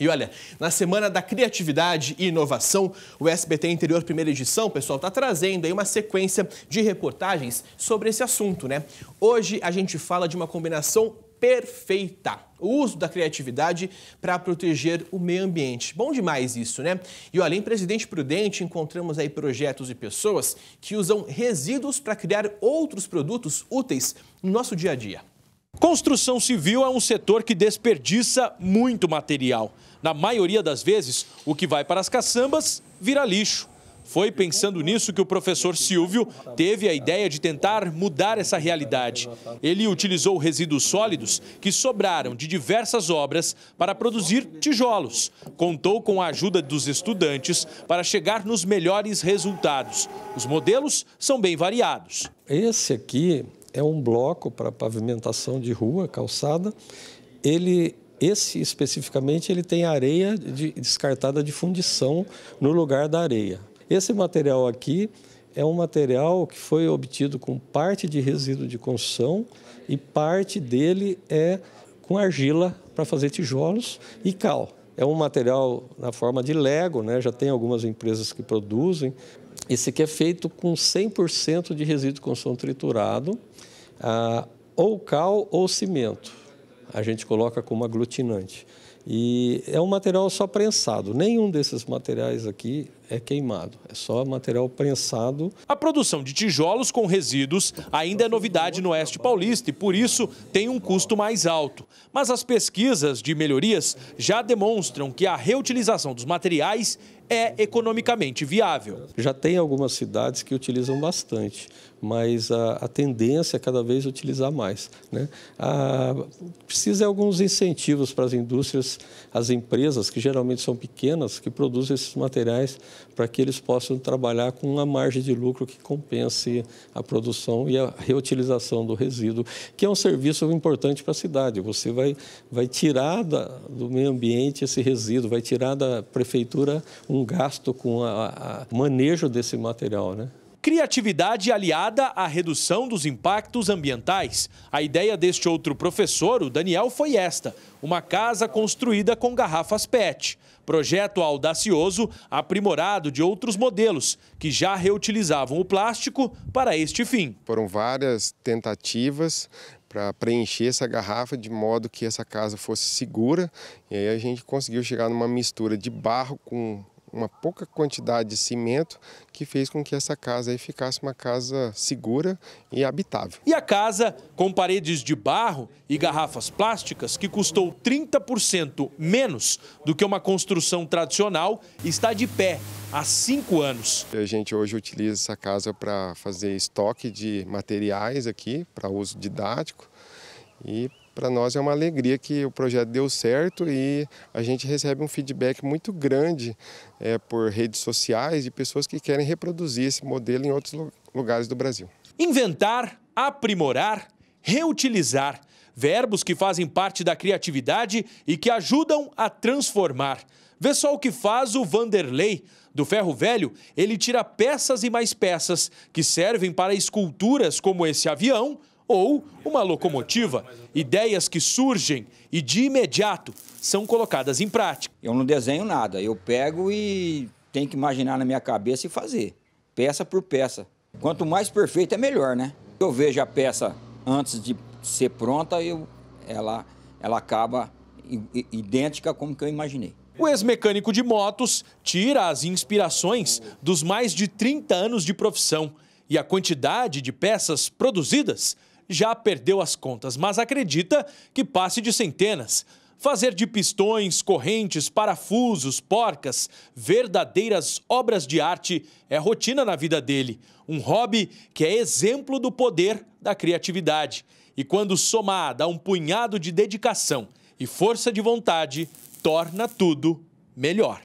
E olha, na Semana da Criatividade e Inovação, o SBT Interior Primeira Edição, pessoal, está trazendo aí uma sequência de reportagens sobre esse assunto, né? Hoje a gente fala de uma combinação perfeita. O uso da criatividade para proteger o meio ambiente. Bom demais isso, né? E olha, em Presidente Prudente encontramos aí projetos e pessoas que usam resíduos para criar outros produtos úteis no nosso dia a dia. Construção civil é um setor que desperdiça muito material. Na maioria das vezes, o que vai para as caçambas vira lixo. Foi pensando nisso que o professor Silvio teve a ideia de tentar mudar essa realidade. Ele utilizou resíduos sólidos que sobraram de diversas obras para produzir tijolos. Contou com a ajuda dos estudantes para chegar nos melhores resultados. Os modelos são bem variados. Esse aqui é um bloco para pavimentação de rua, calçada. Ele esse especificamente ele tem areia de, descartada de fundição no lugar da areia. Esse material aqui é um material que foi obtido com parte de resíduo de construção e parte dele é com argila para fazer tijolos e cal. É um material na forma de lego, né? já tem algumas empresas que produzem. Esse aqui é feito com 100% de resíduo de construção triturado ah, ou cal ou cimento. A gente coloca como aglutinante. E é um material só prensado. Nenhum desses materiais aqui é queimado. É só material prensado. A produção de tijolos com resíduos ainda é novidade no Oeste Paulista e, por isso, tem um custo mais alto. Mas as pesquisas de melhorias já demonstram que a reutilização dos materiais é economicamente viável. Já tem algumas cidades que utilizam bastante, mas a, a tendência é cada vez utilizar mais. Né? A, precisa de alguns incentivos para as indústrias, as empresas, que geralmente são pequenas, que produzem esses materiais, para que eles possam trabalhar com uma margem de lucro que compense a produção e a reutilização do resíduo, que é um serviço importante para a cidade. Você vai, vai tirar da, do meio ambiente esse resíduo, vai tirar da prefeitura um um gasto com o manejo desse material, né? Criatividade aliada à redução dos impactos ambientais. A ideia deste outro professor, o Daniel, foi esta: uma casa construída com garrafas PET. Projeto audacioso, aprimorado de outros modelos, que já reutilizavam o plástico para este fim. Foram várias tentativas para preencher essa garrafa de modo que essa casa fosse segura. E aí a gente conseguiu chegar numa mistura de barro com uma pouca quantidade de cimento que fez com que essa casa aí ficasse uma casa segura e habitável. E a casa, com paredes de barro e garrafas plásticas, que custou 30% menos do que uma construção tradicional, está de pé há cinco anos. A gente hoje utiliza essa casa para fazer estoque de materiais aqui, para uso didático e para nós é uma alegria que o projeto deu certo e a gente recebe um feedback muito grande é, por redes sociais de pessoas que querem reproduzir esse modelo em outros lugares do Brasil. Inventar, aprimorar, reutilizar. Verbos que fazem parte da criatividade e que ajudam a transformar. Vê só o que faz o Vanderlei. Do ferro velho, ele tira peças e mais peças que servem para esculturas como esse avião ou uma locomotiva, ideias que surgem e de imediato são colocadas em prática. Eu não desenho nada, eu pego e tenho que imaginar na minha cabeça e fazer, peça por peça. Quanto mais perfeito é melhor, né? Eu vejo a peça antes de ser pronta, eu, ela, ela acaba idêntica como que eu imaginei. O ex-mecânico de motos tira as inspirações dos mais de 30 anos de profissão e a quantidade de peças produzidas já perdeu as contas, mas acredita que passe de centenas. Fazer de pistões, correntes, parafusos, porcas, verdadeiras obras de arte é rotina na vida dele. Um hobby que é exemplo do poder da criatividade. E quando somada a um punhado de dedicação e força de vontade, torna tudo melhor.